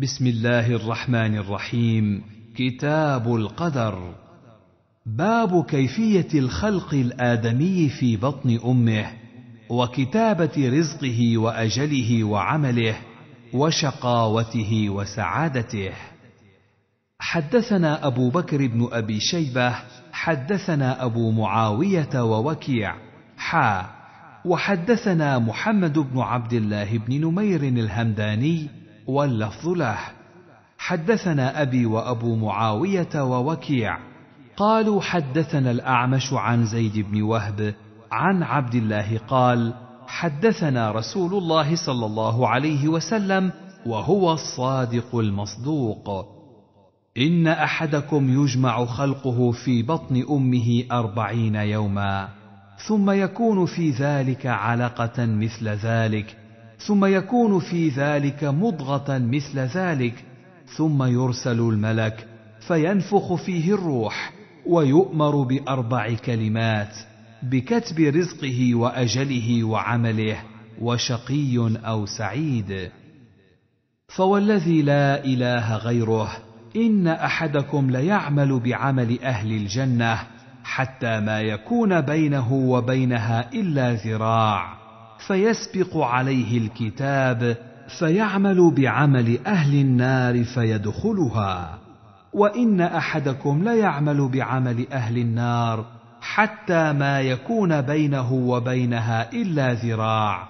بسم الله الرحمن الرحيم كتاب القدر باب كيفيه الخلق الادمي في بطن امه وكتابه رزقه واجله وعمله وشقاوته وسعادته حدثنا ابو بكر بن ابي شيبه حدثنا ابو معاويه ووكيع حا وحدثنا محمد بن عبد الله بن نمير الهمداني واللفظ له حدثنا ابي وابو معاويه ووكيع قالوا حدثنا الاعمش عن زيد بن وهب عن عبد الله قال حدثنا رسول الله صلى الله عليه وسلم وهو الصادق المصدوق ان احدكم يجمع خلقه في بطن امه اربعين يوما ثم يكون في ذلك علقه مثل ذلك ثم يكون في ذلك مضغه مثل ذلك ثم يرسل الملك فينفخ فيه الروح ويؤمر باربع كلمات بكتب رزقه واجله وعمله وشقي او سعيد فوالذي لا اله غيره ان احدكم ليعمل بعمل اهل الجنه حتى ما يكون بينه وبينها الا ذراع فيسبق عليه الكتاب فيعمل بعمل اهل النار فيدخلها وان احدكم ليعمل بعمل اهل النار حتى ما يكون بينه وبينها الا ذراع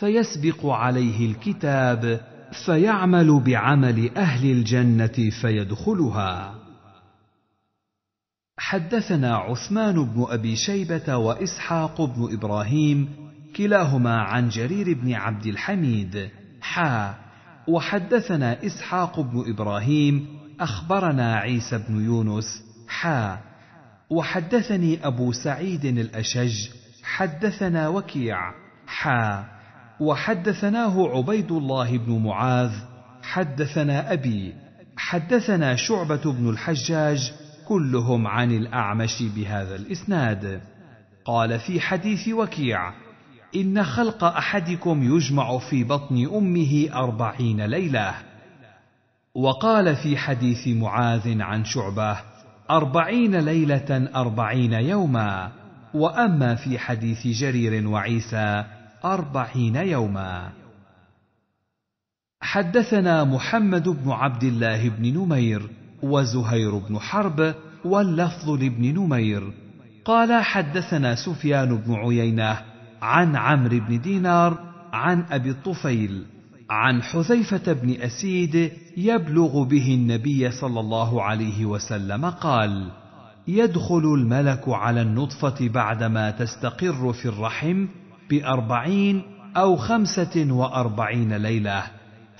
فيسبق عليه الكتاب فيعمل بعمل اهل الجنه فيدخلها حدثنا عثمان بن ابي شيبه واسحاق بن ابراهيم كلاهما عن جرير بن عبد الحميد حا وحدثنا إسحاق بن إبراهيم أخبرنا عيسى بن يونس حا وحدثني أبو سعيد الأشج حدثنا وكيع حا وحدثناه عبيد الله بن معاذ حدثنا أبي حدثنا شعبة بن الحجاج كلهم عن الأعمش بهذا الإسناد قال في حديث وكيع إن خلق أحدكم يجمع في بطن أمه أربعين ليلة وقال في حديث معاذ عن شعبة أربعين ليلة أربعين يوما وأما في حديث جرير وعيسى أربعين يوما حدثنا محمد بن عبد الله بن نمير وزهير بن حرب واللفظ لابن نمير قال حدثنا سفيان بن عيينه عن عمرو بن دينار عن ابي الطفيل عن حذيفه بن اسيد يبلغ به النبي صلى الله عليه وسلم قال يدخل الملك على النطفه بعدما تستقر في الرحم باربعين او خمسه واربعين ليله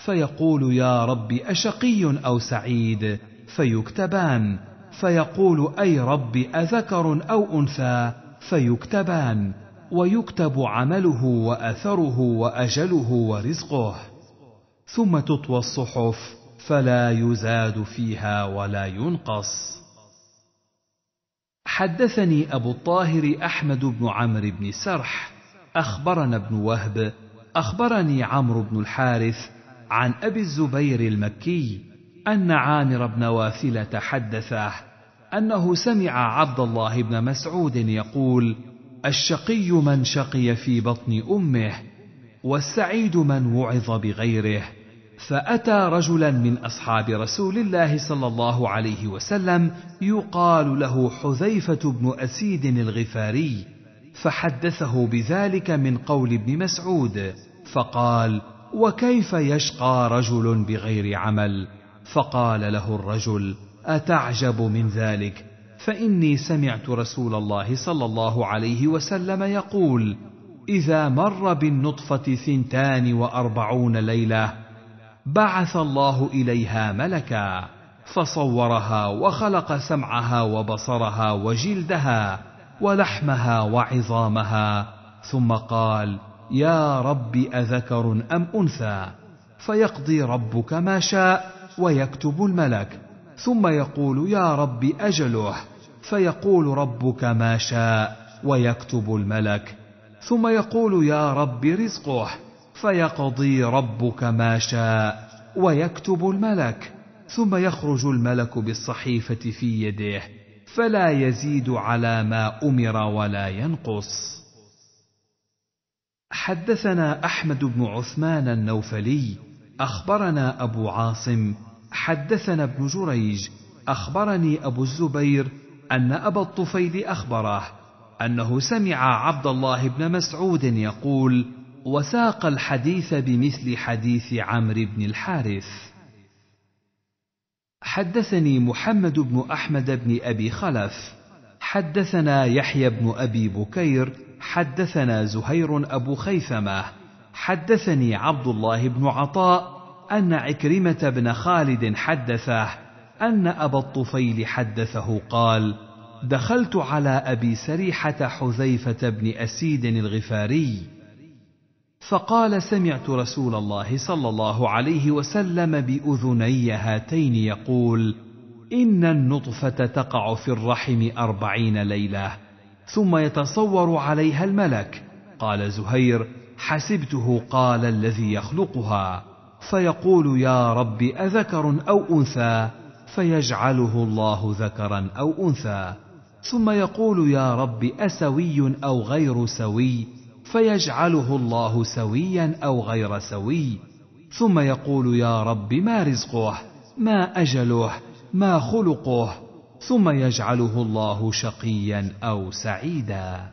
فيقول يا رب اشقي او سعيد فيكتبان فيقول اي رب اذكر او انثى فيكتبان ويكتب عمله واثره واجله ورزقه ثم تطوى الصحف فلا يزاد فيها ولا ينقص حدثني ابو الطاهر احمد بن عمرو بن سرح اخبرنا ابن وهب اخبرني عمرو بن الحارث عن ابي الزبير المكي ان عامر بن واثله حدثه انه سمع عبد الله بن مسعود يقول الشقي من شقي في بطن امه والسعيد من وعظ بغيره فاتى رجلا من اصحاب رسول الله صلى الله عليه وسلم يقال له حذيفه بن اسيد الغفاري فحدثه بذلك من قول ابن مسعود فقال وكيف يشقى رجل بغير عمل فقال له الرجل اتعجب من ذلك فاني سمعت رسول الله صلى الله عليه وسلم يقول اذا مر بالنطفه ثنتان واربعون ليله بعث الله اليها ملكا فصورها وخلق سمعها وبصرها وجلدها ولحمها وعظامها ثم قال يا رب اذكر ام انثى فيقضي ربك ما شاء ويكتب الملك ثم يقول يا رب اجله فيقول ربك ما شاء ويكتب الملك ثم يقول يا رب رزقه فيقضي ربك ما شاء ويكتب الملك ثم يخرج الملك بالصحيفه في يده فلا يزيد على ما امر ولا ينقص حدثنا احمد بن عثمان النوفلي اخبرنا ابو عاصم حدثنا ابن جريج اخبرني ابو الزبير أن أبا الطفيل أخبره أنه سمع عبد الله بن مسعود يقول: وساق الحديث بمثل حديث عمرو بن الحارث. حدثني محمد بن أحمد بن أبي خلف، حدثنا يحيى بن أبي بكير، حدثنا زهير أبو خيثمة، حدثني عبد الله بن عطاء أن عكرمة بن خالد حدثه ان ابا الطفيل حدثه قال دخلت على ابي سريحه حذيفه بن اسيد الغفاري فقال سمعت رسول الله صلى الله عليه وسلم باذني هاتين يقول ان النطفه تقع في الرحم اربعين ليله ثم يتصور عليها الملك قال زهير حسبته قال الذي يخلقها فيقول يا رب اذكر او انثى فيجعله الله ذكرا او انثى ثم يقول يا رب اسوي او غير سوي فيجعله الله سويا او غير سوي ثم يقول يا رب ما رزقه ما اجله ما خلقه ثم يجعله الله شقيا او سعيدا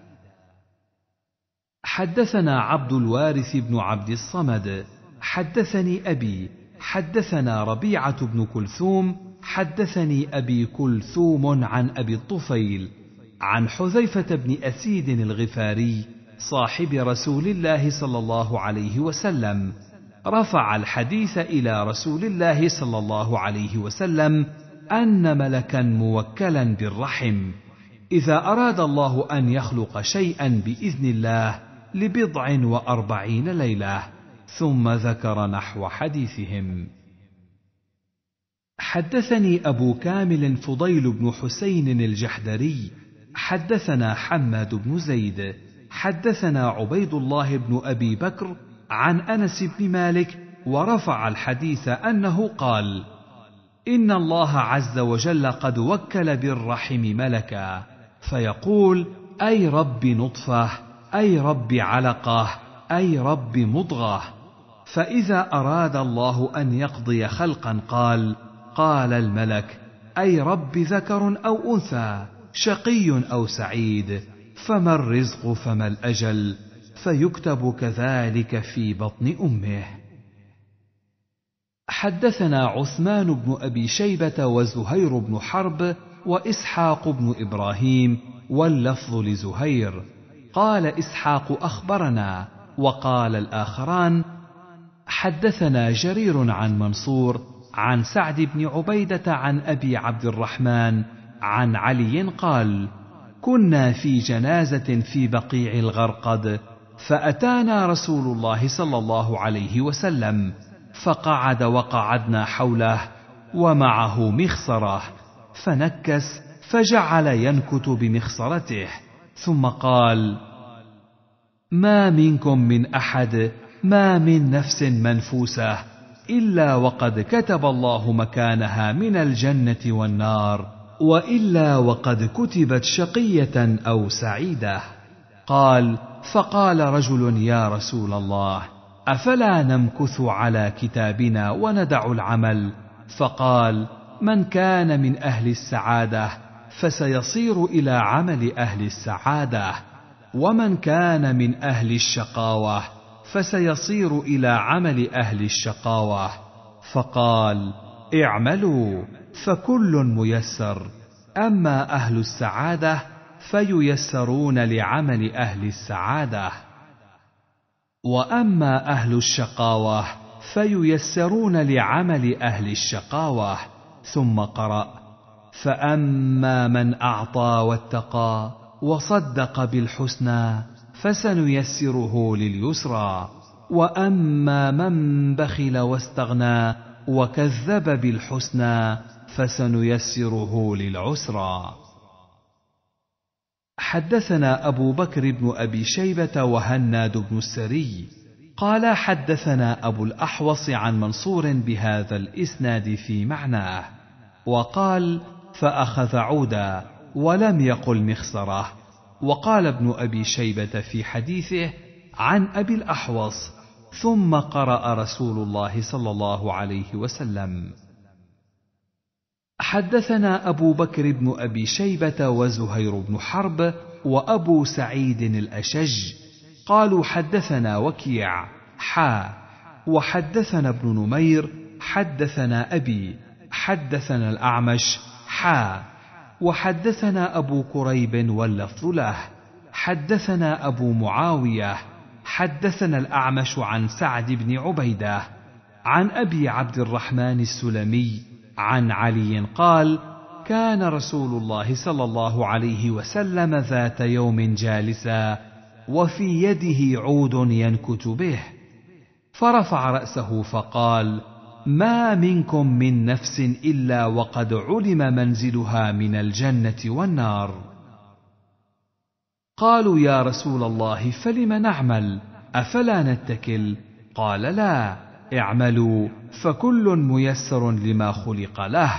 حدثنا عبد الوارث بن عبد الصمد حدثني ابي حدثنا ربيعه بن كلثوم حدثني ابي كلثوم عن ابي الطفيل عن حذيفه بن اسيد الغفاري صاحب رسول الله صلى الله عليه وسلم رفع الحديث الى رسول الله صلى الله عليه وسلم ان ملكا موكلا بالرحم اذا اراد الله ان يخلق شيئا باذن الله لبضع واربعين ليله ثم ذكر نحو حديثهم حدثني أبو كامل فضيل بن حسين الجحدري حدثنا حماد بن زيد حدثنا عبيد الله بن أبي بكر عن أنس بن مالك ورفع الحديث أنه قال إن الله عز وجل قد وكل بالرحم ملكا فيقول أي رب نطفة أي رب علقة أي رب مضغة فإذا أراد الله أن يقضي خلقا قال قال الملك اي رب ذكر او انثى شقي او سعيد فما الرزق فما الاجل فيكتب كذلك في بطن امه حدثنا عثمان بن ابي شيبه وزهير بن حرب واسحاق بن ابراهيم واللفظ لزهير قال اسحاق اخبرنا وقال الاخران حدثنا جرير عن منصور عن سعد بن عبيده عن ابي عبد الرحمن عن علي قال كنا في جنازه في بقيع الغرقد فاتانا رسول الله صلى الله عليه وسلم فقعد وقعدنا حوله ومعه مخصره فنكس فجعل ينكت بمخصرته ثم قال ما منكم من احد ما من نفس منفوسه الا وقد كتب الله مكانها من الجنه والنار والا وقد كتبت شقيه او سعيده قال فقال رجل يا رسول الله افلا نمكث على كتابنا وندع العمل فقال من كان من اهل السعاده فسيصير الى عمل اهل السعاده ومن كان من اهل الشقاوه فسيصير الى عمل اهل الشقاوه فقال اعملوا فكل ميسر اما اهل السعاده فييسرون لعمل اهل السعاده واما اهل الشقاوه فييسرون لعمل اهل الشقاوه ثم قرا فاما من اعطى واتقى وصدق بالحسنى فسنيسره لليسرى واما من بخل واستغنى وكذب بالحسنى فسنيسره للعسرى حدثنا ابو بكر بن ابي شيبه وهناد بن السري قال حدثنا ابو الاحوص عن منصور بهذا الاسناد في معناه وقال فاخذ عودا ولم يقل مخسره وقال ابن ابي شيبه في حديثه عن ابي الاحوص ثم قرا رسول الله صلى الله عليه وسلم حدثنا ابو بكر بن ابي شيبه وزهير بن حرب وابو سعيد الاشج قالوا حدثنا وكيع حا وحدثنا ابن نمير حدثنا ابي حدثنا الاعمش حا وحدثنا ابو كريب واللفظ له حدثنا ابو معاويه حدثنا الاعمش عن سعد بن عبيده عن ابي عبد الرحمن السلمي عن علي قال كان رسول الله صلى الله عليه وسلم ذات يوم جالسا وفي يده عود ينكت به فرفع راسه فقال ما منكم من نفس الا وقد علم منزلها من الجنه والنار قالوا يا رسول الله فلم نعمل افلا نتكل قال لا اعملوا فكل ميسر لما خلق له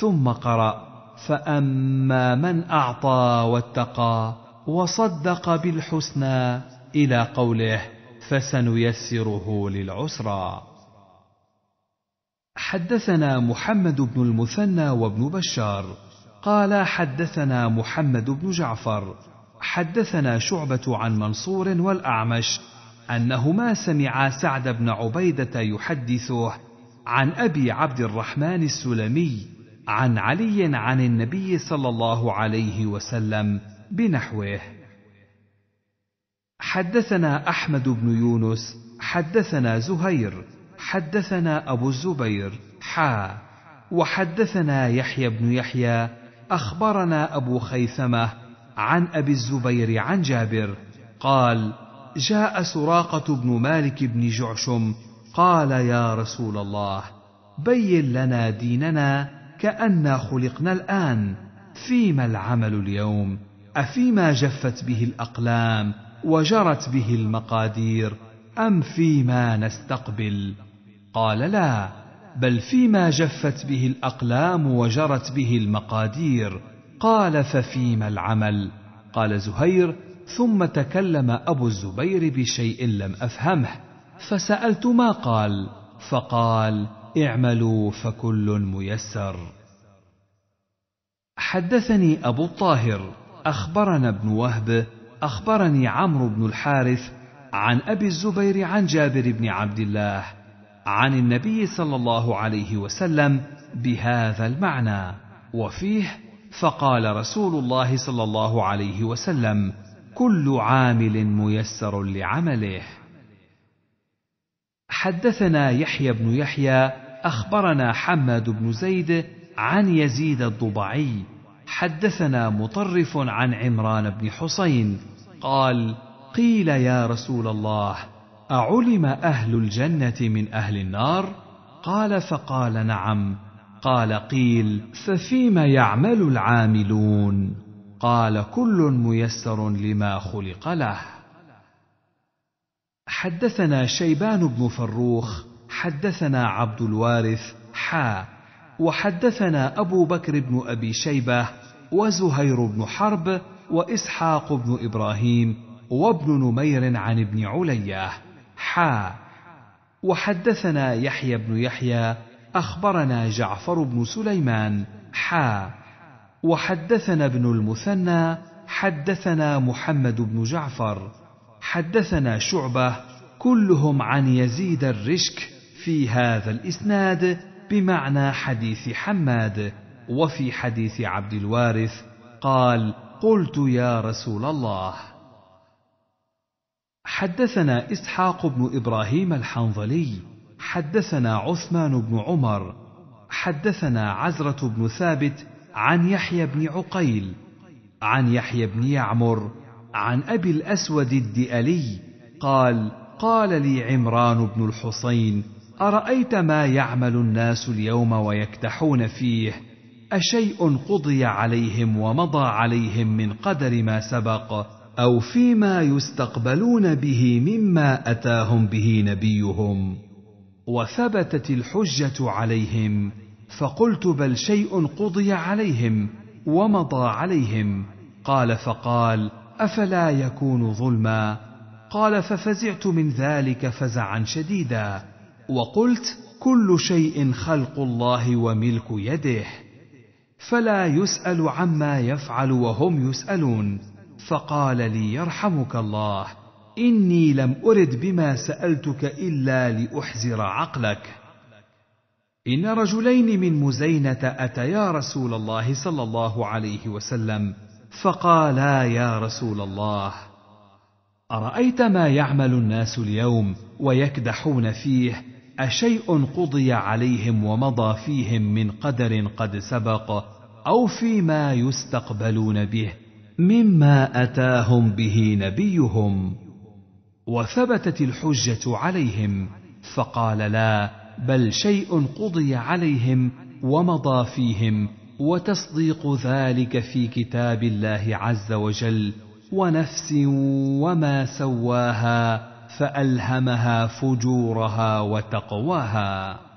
ثم قرا فاما من اعطى واتقى وصدق بالحسنى الى قوله فسنيسره للعسرى حدثنا محمد بن المثنى وابن بشار قال حدثنا محمد بن جعفر حدثنا شعبة عن منصور والأعمش أنهما سمعا سعد بن عبيدة يحدثه عن أبي عبد الرحمن السلمي عن علي عن النبي صلى الله عليه وسلم بنحوه حدثنا أحمد بن يونس حدثنا زهير حدثنا أبو الزبير حا وحدثنا يحيى بن يحيى أخبرنا أبو خيثمة عن أبي الزبير عن جابر قال جاء سراقة بن مالك بن جعشم قال يا رسول الله بين لنا ديننا كأنا خلقنا الآن فيما العمل اليوم أفيما جفت به الأقلام وجرت به المقادير أم فيما نستقبل؟ قال لا بل فيما جفت به الاقلام وجرت به المقادير قال ففيما العمل قال زهير ثم تكلم ابو الزبير بشيء لم افهمه فسالت ما قال فقال اعملوا فكل ميسر حدثني ابو الطاهر اخبرنا ابن وهب اخبرني عمرو بن الحارث عن ابي الزبير عن جابر بن عبد الله عن النبي صلى الله عليه وسلم بهذا المعنى وفيه فقال رسول الله صلى الله عليه وسلم كل عامل ميسر لعمله حدثنا يحيى بن يحيى اخبرنا حماد بن زيد عن يزيد الضبعي حدثنا مطرف عن عمران بن حسين قال قيل يا رسول الله اعلم اهل الجنه من اهل النار قال فقال نعم قال قيل ففيم يعمل العاملون قال كل ميسر لما خلق له حدثنا شيبان بن فروخ حدثنا عبد الوارث حا وحدثنا ابو بكر بن ابي شيبه وزهير بن حرب واسحاق بن ابراهيم وابن نمير عن ابن علياه حا وحدثنا يحيى بن يحيى أخبرنا جعفر بن سليمان حا وحدثنا ابن المثنى حدثنا محمد بن جعفر حدثنا شعبة كلهم عن يزيد الرشك في هذا الإسناد بمعنى حديث حماد وفي حديث عبد الوارث قال قلت يا رسول الله حدثنا اسحاق بن ابراهيم الحنظلي حدثنا عثمان بن عمر حدثنا عزره بن ثابت عن يحيى بن عقيل عن يحيى بن يعمر عن ابي الاسود الدئلي قال قال لي عمران بن الحصين ارايت ما يعمل الناس اليوم ويكدحون فيه اشيء قضي عليهم ومضى عليهم من قدر ما سبق او فيما يستقبلون به مما اتاهم به نبيهم وثبتت الحجه عليهم فقلت بل شيء قضي عليهم ومضى عليهم قال فقال افلا يكون ظلما قال ففزعت من ذلك فزعا شديدا وقلت كل شيء خلق الله وملك يده فلا يسال عما يفعل وهم يسالون فقال لي يرحمك الله اني لم ارد بما سالتك الا لاحزر عقلك ان رجلين من مزينه اتيا رسول الله صلى الله عليه وسلم فقالا يا رسول الله ارايت ما يعمل الناس اليوم ويكدحون فيه اشيء قضي عليهم ومضى فيهم من قدر قد سبق او فيما يستقبلون به مما اتاهم به نبيهم وثبتت الحجه عليهم فقال لا بل شيء قضي عليهم ومضى فيهم وتصديق ذلك في كتاب الله عز وجل ونفس وما سواها فالهمها فجورها وتقواها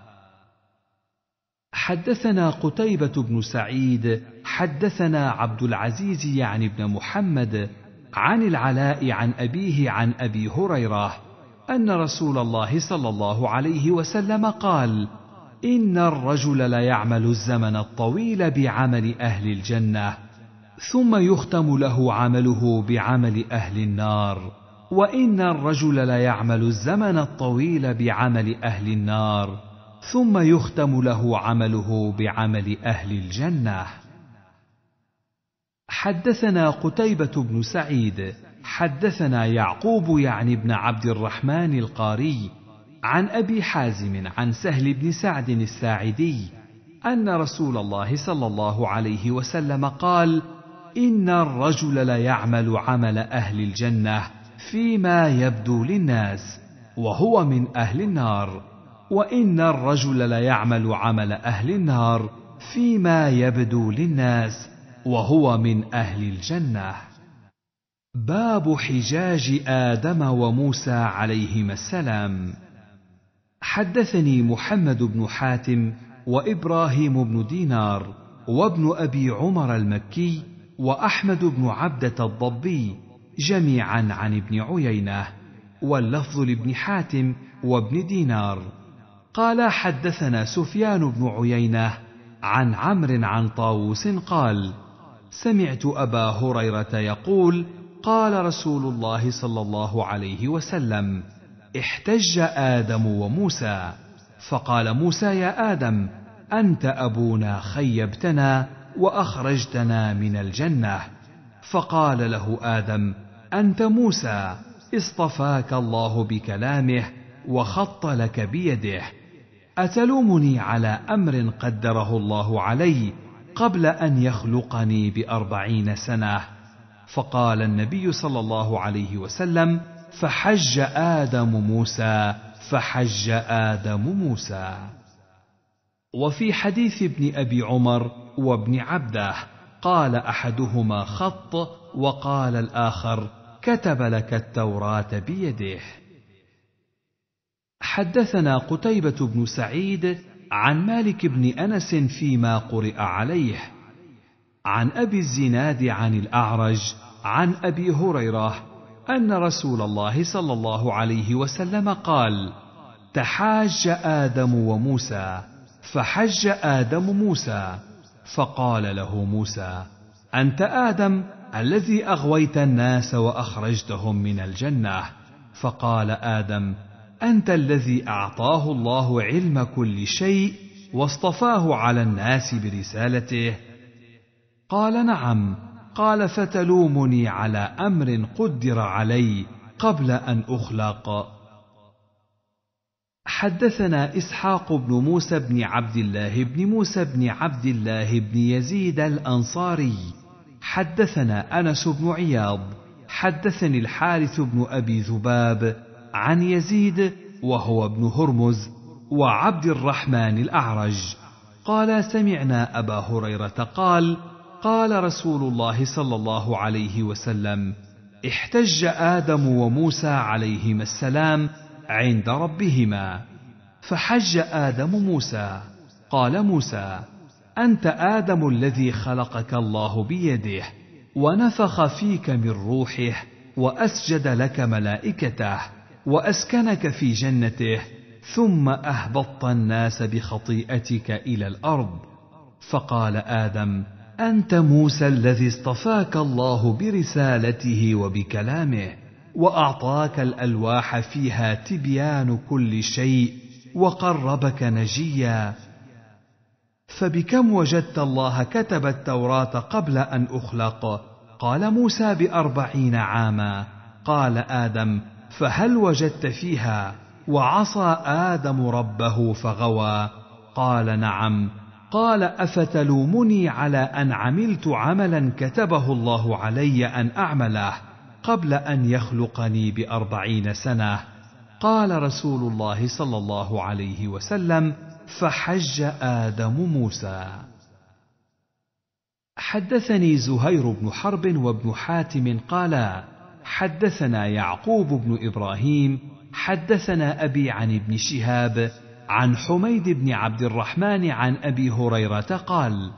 حدثنا قتيبة بن سعيد حدثنا عبد العزيز يعني بن محمد عن العلاء عن أبيه عن أبي هريرة أن رسول الله صلى الله عليه وسلم قال: إن الرجل ليعمل الزمن الطويل بعمل أهل الجنة، ثم يختم له عمله بعمل أهل النار، وإن الرجل ليعمل الزمن الطويل بعمل أهل النار. ثم يختم له عمله بعمل اهل الجنه حدثنا قتيبه بن سعيد حدثنا يعقوب يعني بن عبد الرحمن القاري عن ابي حازم عن سهل بن سعد الساعدي ان رسول الله صلى الله عليه وسلم قال ان الرجل ليعمل عمل اهل الجنه فيما يبدو للناس وهو من اهل النار وان الرجل ليعمل عمل اهل النار فيما يبدو للناس وهو من اهل الجنه باب حجاج ادم وموسى عليهما السلام حدثني محمد بن حاتم وابراهيم بن دينار وابن ابي عمر المكي واحمد بن عبده الضبي جميعا عن ابن عيينه واللفظ لابن حاتم وابن دينار قال حدثنا سفيان بن عيينه عن عمرو عن طاووس قال سمعت ابا هريره يقول قال رسول الله صلى الله عليه وسلم احتج ادم وموسى فقال موسى يا ادم انت ابونا خيبتنا واخرجتنا من الجنه فقال له ادم انت موسى اصطفاك الله بكلامه وخط لك بيده اتلومني على امر قدره الله علي قبل ان يخلقني باربعين سنه فقال النبي صلى الله عليه وسلم فحج ادم موسى فحج ادم موسى وفي حديث ابن ابي عمر وابن عبده قال احدهما خط وقال الاخر كتب لك التوراه بيده حدثنا قتيبة بن سعيد عن مالك بن أنس فيما قرئ عليه عن أبي الزناد عن الأعرج عن أبي هريرة أن رسول الله صلى الله عليه وسلم قال: تحاج آدم وموسى فحج آدم موسى فقال له موسى: أنت آدم الذي أغويت الناس وأخرجتهم من الجنة فقال آدم: انت الذي اعطاه الله علم كل شيء واصطفاه على الناس برسالته قال نعم قال فتلومني على امر قدر علي قبل ان اخلق حدثنا اسحاق بن موسى بن عبد الله بن موسى بن عبد الله بن يزيد الانصاري حدثنا انس بن عياض حدثني الحارث بن ابي ذباب عن يزيد وهو ابن هرمز وعبد الرحمن الاعرج قال سمعنا ابا هريره قال قال رسول الله صلى الله عليه وسلم احتج ادم وموسى عليهما السلام عند ربهما فحج ادم موسى قال موسى انت ادم الذي خلقك الله بيده ونفخ فيك من روحه واسجد لك ملائكته واسكنك في جنته ثم اهبطت الناس بخطيئتك الى الارض فقال ادم انت موسى الذي اصطفاك الله برسالته وبكلامه واعطاك الالواح فيها تبيان كل شيء وقربك نجيا فبكم وجدت الله كتب التوراه قبل ان اخلق قال موسى باربعين عاما قال ادم فهل وجدت فيها وعصى ادم ربه فغوى قال نعم قال افتلومني على ان عملت عملا كتبه الله علي ان اعمله قبل ان يخلقني باربعين سنه قال رسول الله صلى الله عليه وسلم فحج ادم موسى حدثني زهير بن حرب وابن حاتم قالا حدثنا يعقوب بن ابراهيم حدثنا ابي عن ابن شهاب عن حميد بن عبد الرحمن عن ابي هريره قال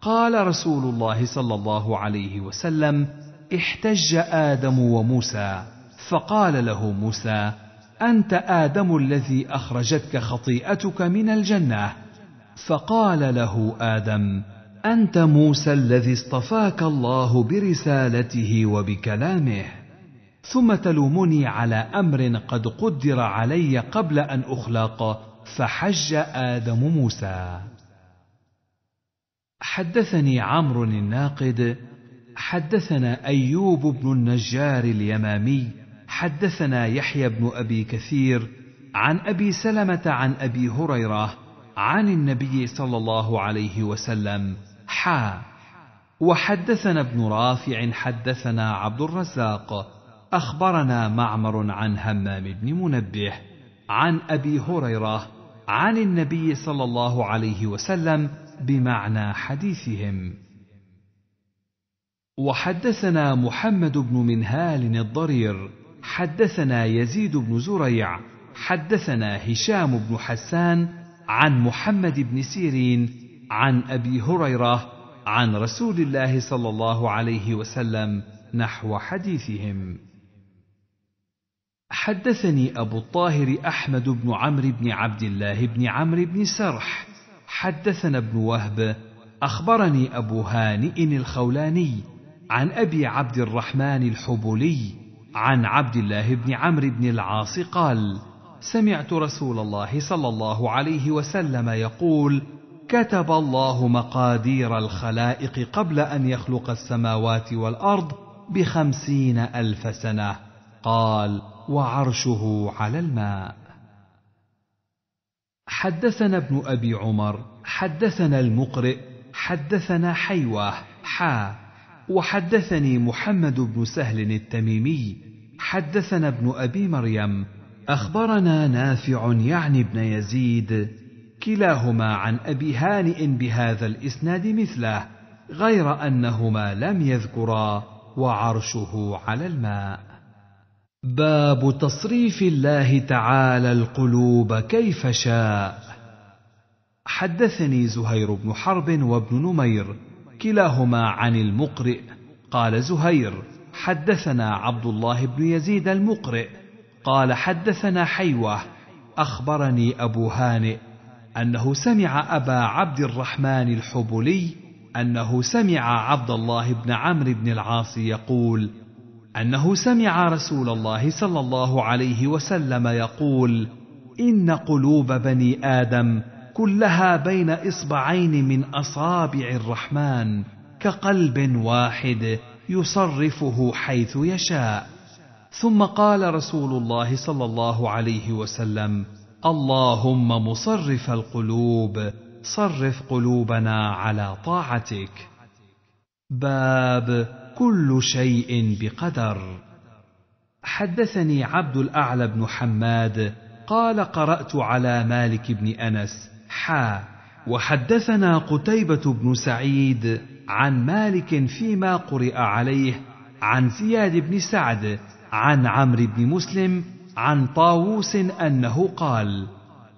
قال رسول الله صلى الله عليه وسلم احتج ادم وموسى فقال له موسى انت ادم الذي اخرجتك خطيئتك من الجنه فقال له ادم انت موسى الذي اصطفاك الله برسالته وبكلامه ثم تلومني على امر قد قدر علي قبل ان اخلق فحج ادم موسى حدثني عمرو الناقد حدثنا ايوب بن النجار اليمامي حدثنا يحيى بن ابي كثير عن ابي سلمه عن ابي هريره عن النبي صلى الله عليه وسلم حا وحدثنا ابن رافع حدثنا عبد الرزاق اخبرنا معمر عن همام بن منبه عن ابي هريره عن النبي صلى الله عليه وسلم بمعنى حديثهم وحدثنا محمد بن منهال الضرير حدثنا يزيد بن زريع حدثنا هشام بن حسان عن محمد بن سيرين عن ابي هريره عن رسول الله صلى الله عليه وسلم نحو حديثهم حدثني أبو الطاهر أحمد بن عمرو بن عبد الله بن عمرو بن سرح حدثنا ابن وهب أخبرني أبو هانئ الخولاني عن أبي عبد الرحمن الحبولي عن عبد الله بن عمرو بن العاص قال سمعت رسول الله صلى الله عليه وسلم يقول كتب الله مقادير الخلائق قبل أن يخلق السماوات والأرض بخمسين ألف سنة قال وعرشه على الماء حدثنا ابن ابي عمر حدثنا المقرئ حدثنا حيوه حا وحدثني محمد بن سهل التميمي حدثنا ابن ابي مريم اخبرنا نافع يعني ابن يزيد كلاهما عن ابي هانئ بهذا الاسناد مثله غير انهما لم يذكرا وعرشه على الماء باب تصريف الله تعالى القلوب كيف شاء حدثني زهير بن حرب وابن نمير كلاهما عن المقرئ قال زهير حدثنا عبد الله بن يزيد المقرئ قال حدثنا حيوه اخبرني ابو هانئ انه سمع ابا عبد الرحمن الحبلي انه سمع عبد الله بن عمرو بن العاص يقول انه سمع رسول الله صلى الله عليه وسلم يقول ان قلوب بني ادم كلها بين اصبعين من اصابع الرحمن كقلب واحد يصرفه حيث يشاء ثم قال رسول الله صلى الله عليه وسلم اللهم مصرف القلوب صرف قلوبنا على طاعتك باب كل شيء بقدر حدثني عبد الاعلى بن حماد قال قرات على مالك بن انس حا وحدثنا قتيبه بن سعيد عن مالك فيما قرئ عليه عن زياد بن سعد عن عمرو بن مسلم عن طاووس انه قال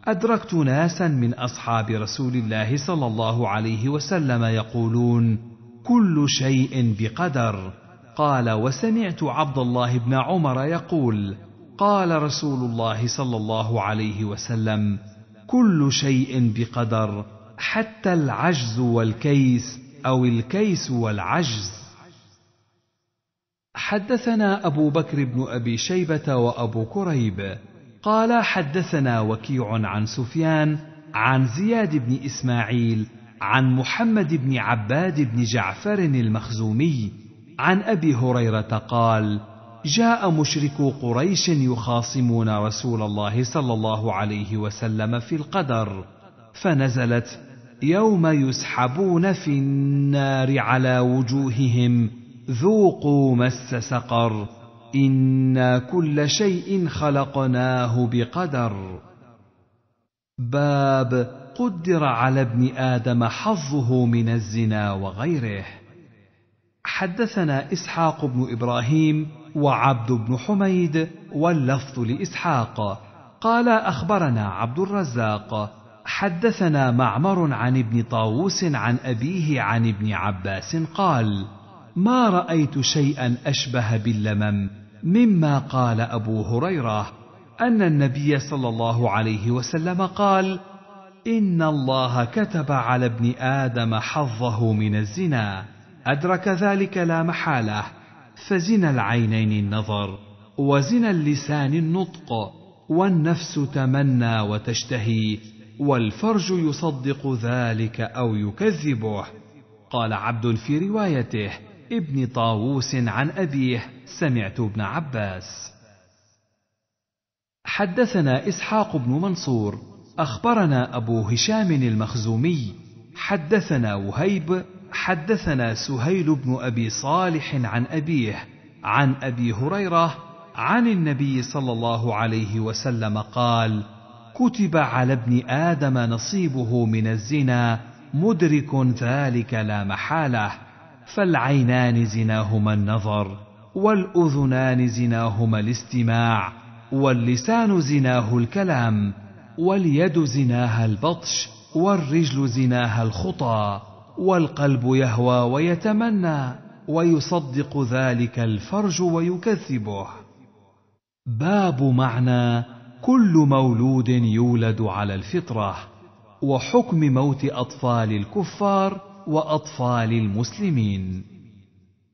ادركت ناسا من اصحاب رسول الله صلى الله عليه وسلم يقولون كل شيء بقدر قال وسمعت عبد الله بن عمر يقول قال رسول الله صلى الله عليه وسلم كل شيء بقدر حتى العجز والكيس او الكيس والعجز حدثنا ابو بكر بن ابي شيبه وابو كريب قال حدثنا وكيع عن سفيان عن زياد بن اسماعيل عن محمد بن عباد بن جعفر المخزومي عن ابي هريره قال جاء مشركو قريش يخاصمون رسول الله صلى الله عليه وسلم في القدر فنزلت يوم يسحبون في النار على وجوههم ذوقوا مس سقر انا كل شيء خلقناه بقدر باب قدر على ابن ادم حظه من الزنا وغيره حدثنا اسحاق بن ابراهيم وعبد بن حميد واللفظ لاسحاق قال اخبرنا عبد الرزاق حدثنا معمر عن ابن طاووس عن ابيه عن ابن عباس قال ما رايت شيئا اشبه باللمم مما قال ابو هريره ان النبي صلى الله عليه وسلم قال ان الله كتب على ابن ادم حظه من الزنا ادرك ذلك لا محاله فزنا العينين النظر وزنا اللسان النطق والنفس تمنى وتشتهي والفرج يصدق ذلك او يكذبه قال عبد في روايته ابن طاووس عن ابيه سمعت ابن عباس حدثنا اسحاق بن منصور اخبرنا ابو هشام المخزومي حدثنا وهيب حدثنا سهيل بن ابي صالح عن ابيه عن ابي هريره عن النبي صلى الله عليه وسلم قال كتب على ابن ادم نصيبه من الزنا مدرك ذلك لا محاله فالعينان زناهما النظر والاذنان زناهما الاستماع واللسان زناه الكلام واليد زناها البطش والرجل زناها الخطى والقلب يهوى ويتمنى ويصدق ذلك الفرج ويكذبه باب معنى كل مولود يولد على الفطره وحكم موت اطفال الكفار واطفال المسلمين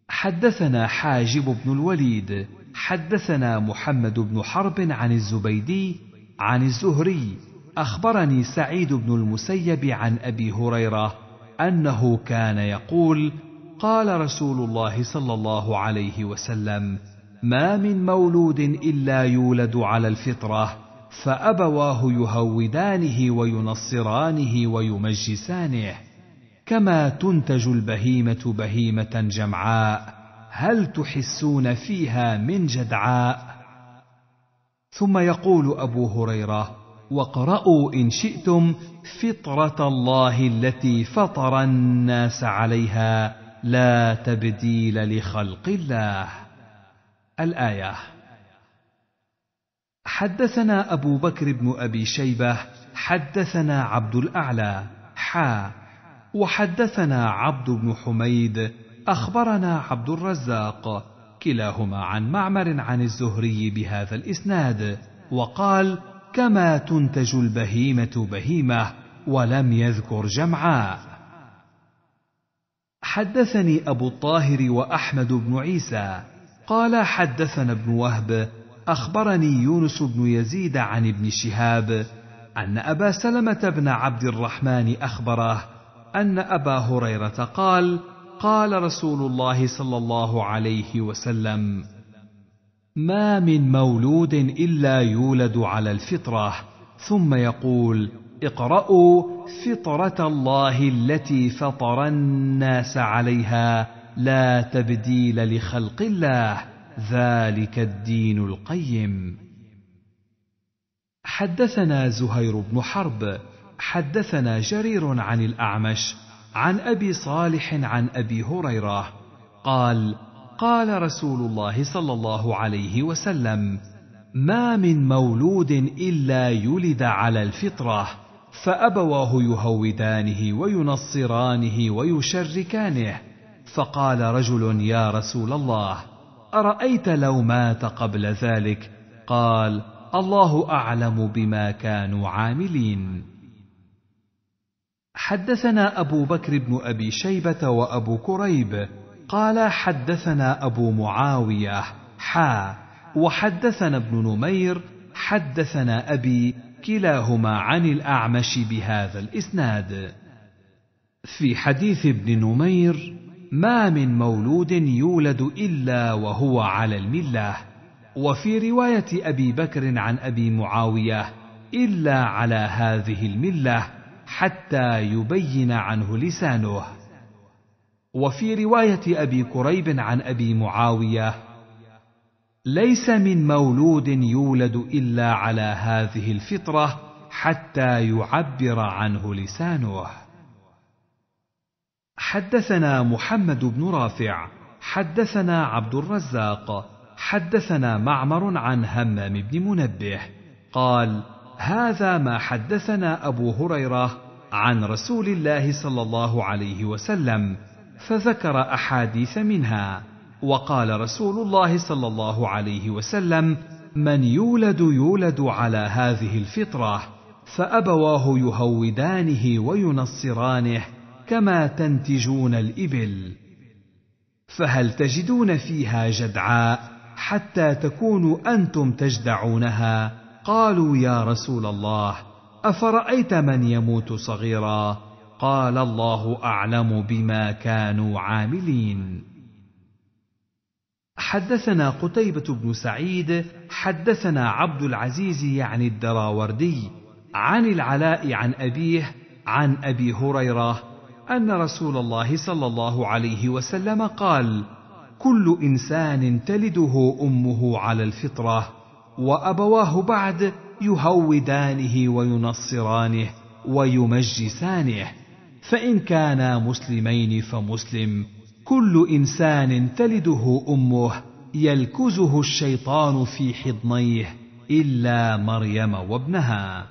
حدثنا حاجب بن الوليد حدثنا محمد بن حرب عن الزبيدي عن الزهري اخبرني سعيد بن المسيب عن ابي هريره انه كان يقول قال رسول الله صلى الله عليه وسلم ما من مولود الا يولد على الفطره فابواه يهودانه وينصرانه ويمجسانه كما تنتج البهيمه بهيمه جمعاء هل تحسون فيها من جدعاء ثم يقول ابو هريره واقرأوا إن شئتم فطرة الله التي فطر الناس عليها لا تبديل لخلق الله. الآية حدثنا أبو بكر بن أبي شيبة حدثنا عبد الأعلى حا وحدثنا عبد بن حميد اخبرنا عبد الرزاق كلاهما عن معمر عن الزهري بهذا الاسناد وقال كما تنتج البهيمه بهيمه ولم يذكر جمعاء حدثني ابو الطاهر واحمد بن عيسى قال حدثنا ابن وهب اخبرني يونس بن يزيد عن ابن شهاب ان ابا سلمه بن عبد الرحمن اخبره ان ابا هريره قال قال رسول الله صلى الله عليه وسلم ما من مولود الا يولد على الفطره ثم يقول اقرأوا فطرة الله التي فطر الناس عليها لا تبديل لخلق الله ذلك الدين القيم. حدثنا زهير بن حرب، حدثنا جرير عن الأعمش عن ابي صالح عن ابي هريره قال قال رسول الله صلى الله عليه وسلم ما من مولود الا يلد على الفطره فابواه يهودانه وينصرانه ويشركانه فقال رجل يا رسول الله ارايت لو مات قبل ذلك قال الله اعلم بما كانوا عاملين حدثنا أبو بكر بن أبي شيبة وأبو كريب قال حدثنا أبو معاوية حا وحدثنا ابن نمير حدثنا أبي كلاهما عن الأعمش بهذا الإسناد في حديث ابن نمير ما من مولود يولد إلا وهو على الملة وفي رواية أبي بكر عن أبي معاوية إلا على هذه المله حتى يبين عنه لسانه وفي روايه ابي كريب عن ابي معاويه ليس من مولود يولد الا على هذه الفطره حتى يعبر عنه لسانه حدثنا محمد بن رافع حدثنا عبد الرزاق حدثنا معمر عن همام بن منبه قال هذا ما حدثنا ابو هريره عن رسول الله صلى الله عليه وسلم فذكر احاديث منها وقال رسول الله صلى الله عليه وسلم من يولد يولد على هذه الفطره فابواه يهودانه وينصرانه كما تنتجون الابل فهل تجدون فيها جدعاء حتى تكونوا انتم تجدعونها قالوا يا رسول الله افرايت من يموت صغيرا قال الله اعلم بما كانوا عاملين حدثنا قتيبه بن سعيد حدثنا عبد العزيز يعني الدراوردي عن العلاء عن ابيه عن ابي هريره ان رسول الله صلى الله عليه وسلم قال كل انسان تلده امه على الفطره وابواه بعد يهودانه وينصرانه ويمجسانه فان كانا مسلمين فمسلم كل انسان تلده امه يلكزه الشيطان في حضنيه الا مريم وابنها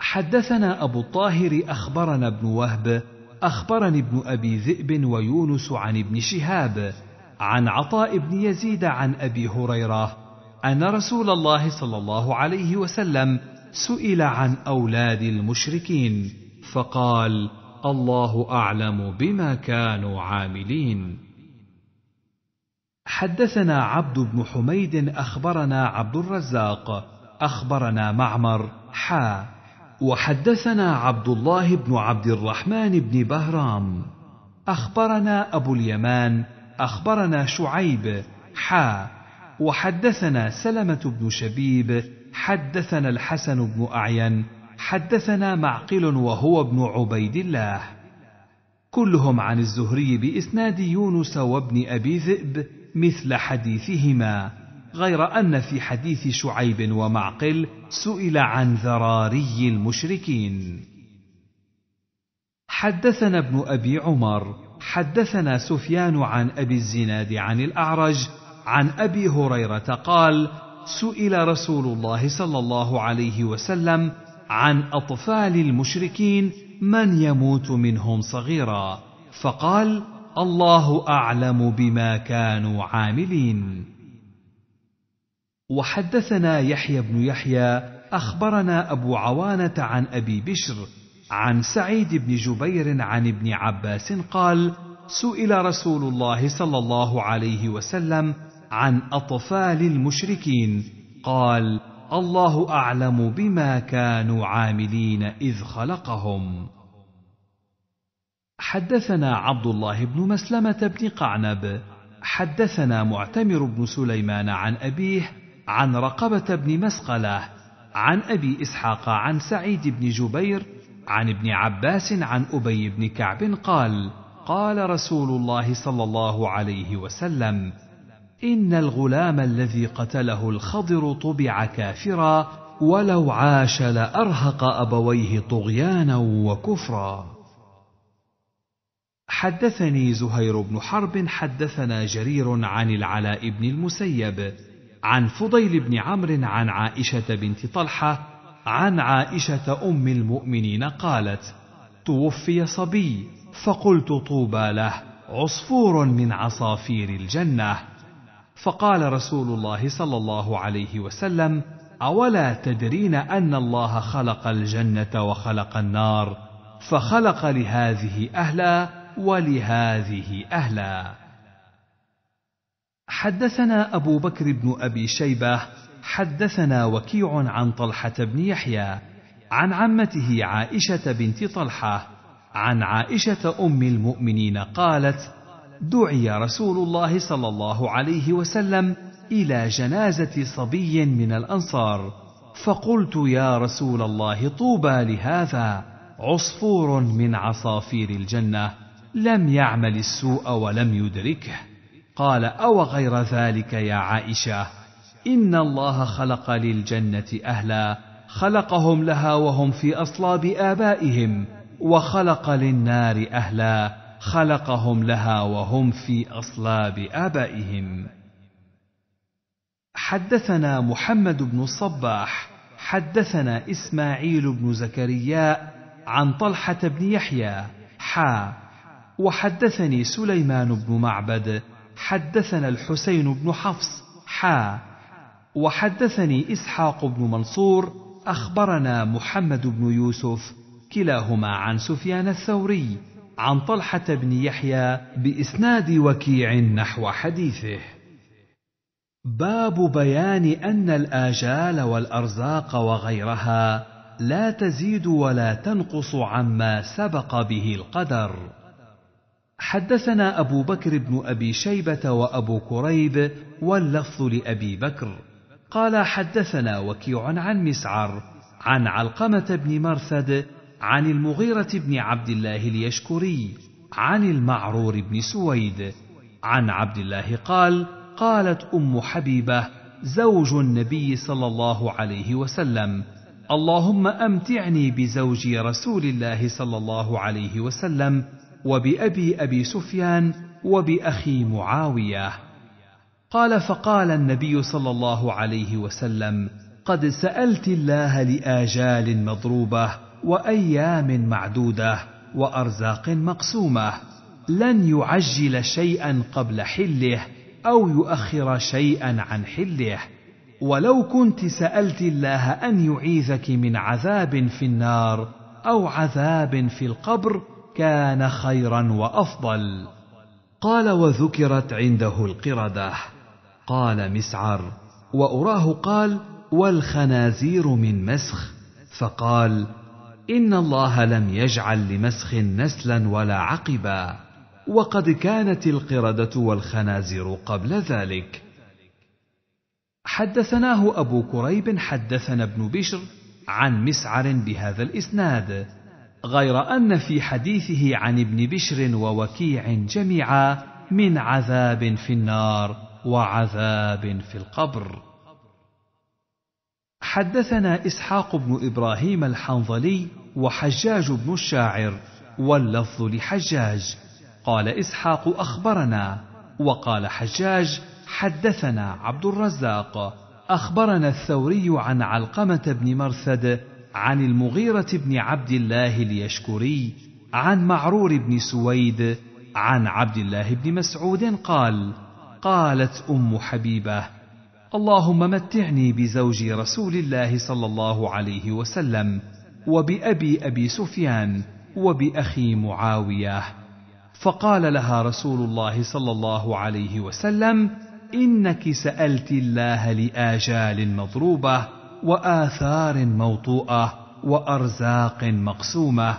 حدثنا ابو الطاهر اخبرنا ابن وهب اخبرني ابن ابي ذئب ويونس عن ابن شهاب عن عطاء بن يزيد عن ابي هريره ان رسول الله صلى الله عليه وسلم سئل عن اولاد المشركين فقال الله اعلم بما كانوا عاملين حدثنا عبد بن حميد اخبرنا عبد الرزاق اخبرنا معمر حا وحدثنا عبد الله بن عبد الرحمن بن بهرام اخبرنا ابو اليمان أخبرنا شعيب حا وحدثنا سلمة بن شبيب حدثنا الحسن بن أعين حدثنا معقل وهو ابن عبيد الله كلهم عن الزهري بإسناد يونس وابن أبي ذئب مثل حديثهما غير أن في حديث شعيب ومعقل سئل عن ذراري المشركين حدثنا ابن ابي عمر حدثنا سفيان عن ابي الزناد عن الاعرج عن ابي هريره قال سئل رسول الله صلى الله عليه وسلم عن اطفال المشركين من يموت منهم صغيرا فقال الله اعلم بما كانوا عاملين وحدثنا يحيى بن يحيى اخبرنا ابو عوانه عن ابي بشر عن سعيد بن جبير عن ابن عباس قال سئل رسول الله صلى الله عليه وسلم عن اطفال المشركين قال الله اعلم بما كانوا عاملين اذ خلقهم حدثنا عبد الله بن مسلمه بن قعنب حدثنا معتمر بن سليمان عن ابيه عن رقبه بن مسقله عن ابي اسحاق عن سعيد بن جبير عن ابن عباس عن ابي بن كعب قال قال رسول الله صلى الله عليه وسلم ان الغلام الذي قتله الخضر طبع كافرا ولو عاش لارهق ابويه طغيانا وكفرا حدثني زهير بن حرب حدثنا جرير عن العلاء بن المسيب عن فضيل بن عمرو عن عائشه بنت طلحه عن عائشه ام المؤمنين قالت توفي صبي فقلت طوبى له عصفور من عصافير الجنه فقال رسول الله صلى الله عليه وسلم اولا تدرين ان الله خلق الجنه وخلق النار فخلق لهذه اهلا ولهذه اهلا حدثنا ابو بكر بن ابي شيبه حدثنا وكيع عن طلحه بن يحيى عن عمته عائشه بنت طلحه عن عائشه ام المؤمنين قالت دعي رسول الله صلى الله عليه وسلم الى جنازه صبي من الانصار فقلت يا رسول الله طوبى لهذا عصفور من عصافير الجنه لم يعمل السوء ولم يدركه قال او غير ذلك يا عائشه ان الله خلق للجنه اهلا خلقهم لها وهم في اصلاب ابائهم وخلق للنار اهلا خلقهم لها وهم في اصلاب ابائهم حدثنا محمد بن الصباح حدثنا اسماعيل بن زكريا عن طلحه بن يحيى حا وحدثني سليمان بن معبد حدثنا الحسين بن حفص حا وحدثني اسحاق بن منصور اخبرنا محمد بن يوسف كلاهما عن سفيان الثوري عن طلحه بن يحيى باسناد وكيع نحو حديثه باب بيان ان الاجال والارزاق وغيرها لا تزيد ولا تنقص عما سبق به القدر حدثنا ابو بكر بن ابي شيبه وابو كريب واللفظ لابي بكر قال حدثنا وكيع عن مسعر عن علقمه بن مرثد عن المغيره بن عبد الله اليشكري عن المعرور بن سويد عن عبد الله قال قالت ام حبيبه زوج النبي صلى الله عليه وسلم اللهم امتعني بزوج رسول الله صلى الله عليه وسلم وبابي ابي سفيان وباخي معاويه قال فقال النبي صلى الله عليه وسلم قد سالت الله لاجال مضروبه وايام معدوده وارزاق مقسومه لن يعجل شيئا قبل حله او يؤخر شيئا عن حله ولو كنت سالت الله ان يعيذك من عذاب في النار او عذاب في القبر كان خيرا وافضل قال وذكرت عنده القرده قال مسعر واراه قال والخنازير من مسخ فقال ان الله لم يجعل لمسخ نسلا ولا عقبا وقد كانت القرده والخنازير قبل ذلك حدثناه ابو كريب حدثنا ابن بشر عن مسعر بهذا الاسناد غير ان في حديثه عن ابن بشر ووكيع جميعا من عذاب في النار وعذاب في القبر حدثنا اسحاق بن ابراهيم الحنظلي وحجاج بن الشاعر واللفظ لحجاج قال اسحاق اخبرنا وقال حجاج حدثنا عبد الرزاق اخبرنا الثوري عن علقمه بن مرثد عن المغيره بن عبد الله اليشكري عن معرور بن سويد عن عبد الله بن مسعود قال قالت ام حبيبه اللهم متعني بزوج رسول الله صلى الله عليه وسلم وبابي ابي سفيان وباخي معاويه فقال لها رسول الله صلى الله عليه وسلم انك سالت الله لاجال مضروبه واثار موطوءه وارزاق مقسومه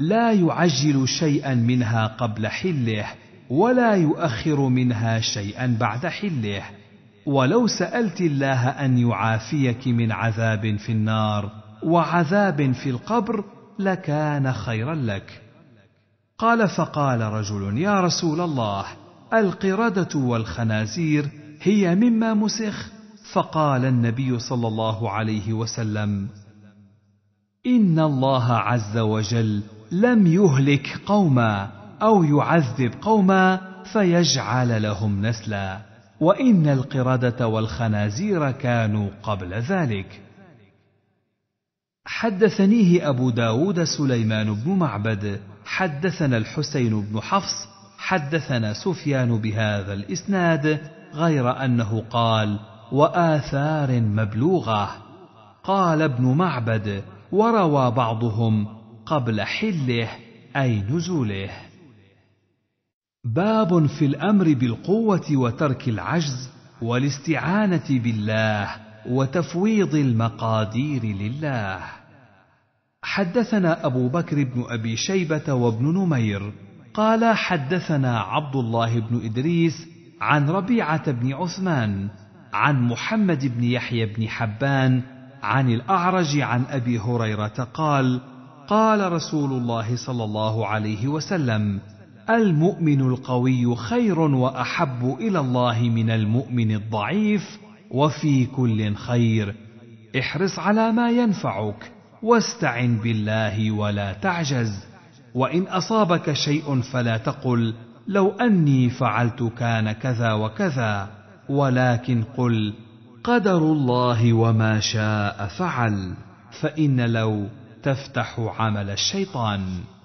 لا يعجل شيئا منها قبل حله ولا يؤخر منها شيئا بعد حله ولو سالت الله ان يعافيك من عذاب في النار وعذاب في القبر لكان خيرا لك قال فقال رجل يا رسول الله القرده والخنازير هي مما مسخ فقال النبي صلى الله عليه وسلم ان الله عز وجل لم يهلك قوما او يعذب قوما فيجعل لهم نسلا وان القرده والخنازير كانوا قبل ذلك حدثنيه ابو داود سليمان بن معبد حدثنا الحسين بن حفص حدثنا سفيان بهذا الاسناد غير انه قال واثار مبلوغه قال ابن معبد وروى بعضهم قبل حله اي نزوله باب في الامر بالقوه وترك العجز والاستعانه بالله وتفويض المقادير لله حدثنا ابو بكر بن ابي شيبه وابن نمير قال حدثنا عبد الله بن ادريس عن ربيعه بن عثمان عن محمد بن يحيى بن حبان عن الاعرج عن ابي هريره قال قال رسول الله صلى الله عليه وسلم المؤمن القوي خير واحب الى الله من المؤمن الضعيف وفي كل خير احرص على ما ينفعك واستعن بالله ولا تعجز وان اصابك شيء فلا تقل لو اني فعلت كان كذا وكذا ولكن قل قدر الله وما شاء فعل فان لو تفتح عمل الشيطان